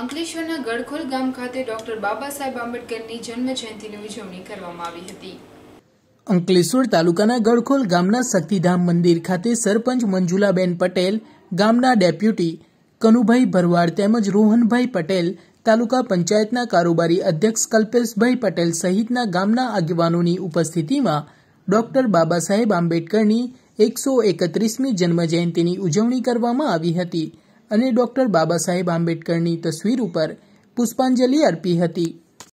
અંકલેશ્વરના ગડખોલ ગામ ખાતે ડોક્ટર બાબા સાહેબ આંબેડકરની જન્મજયંતિની ઉજવણી કરવામાં આવી હતી અંકલેશ્વર તાલુકાના ગડખોલ ગામના શક્તિધામ મંદિર ખાતે સરપંચ મંજુલાબેન પટેલ ગામના ડેપ્યુટી કનુભાઈ ભરવાડ તેમજ રોહનભાઈ પટેલ તાલુકા પંચાયતના કારોબારી અધ્યક્ષ કલ્પેશભાઈ પટેલ સહિતના ગામના આગેવાનોની ઉપસ્થિતિમાં ડોક્ટર બાબા સાહેબ આંબેડકરની એકસો એકત્રીસમી જન્મજયંતિની ઉજવણી કરવામાં આવી હતી અને ડોક્ટર બાબા સાહેબ આંબેડકરની તસવીર ઉપર પુષ્પાંજલિ અર્પી હતી